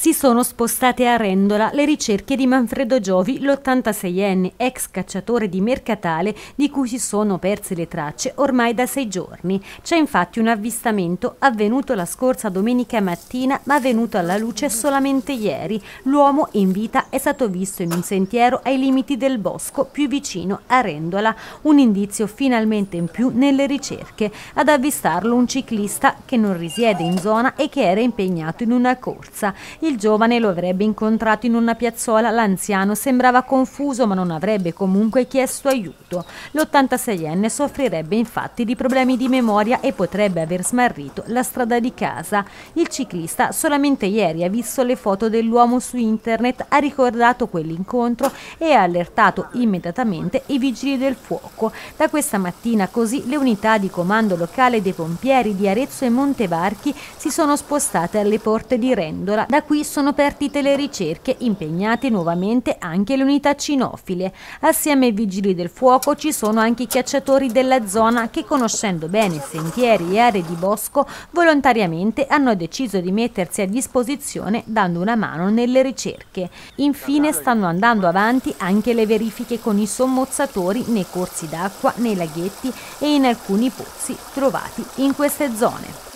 si sono spostate a Rendola le ricerche di Manfredo Giovi, l'86enne ex cacciatore di mercatale di cui si sono perse le tracce ormai da sei giorni. C'è infatti un avvistamento avvenuto la scorsa domenica mattina ma venuto alla luce solamente ieri. L'uomo in vita è stato visto in un sentiero ai limiti del bosco più vicino a Rendola, un indizio finalmente in più nelle ricerche. Ad avvistarlo un ciclista che non risiede in zona e che era impegnato in una corsa. Il il giovane lo avrebbe incontrato in una piazzola, l'anziano sembrava confuso ma non avrebbe comunque chiesto aiuto. L'86enne soffrirebbe infatti di problemi di memoria e potrebbe aver smarrito la strada di casa. Il ciclista solamente ieri ha visto le foto dell'uomo su internet, ha ricordato quell'incontro e ha allertato immediatamente i vigili del fuoco. Da questa mattina così le unità di comando locale dei pompieri di Arezzo e Montevarchi si sono spostate alle porte di Rendola. Da qui cui sono partite le ricerche, impegnate nuovamente anche le unità cinofile. Assieme ai vigili del fuoco ci sono anche i cacciatori della zona che conoscendo bene sentieri e aree di bosco volontariamente hanno deciso di mettersi a disposizione dando una mano nelle ricerche. Infine stanno andando avanti anche le verifiche con i sommozzatori nei corsi d'acqua, nei laghetti e in alcuni pozzi trovati in queste zone.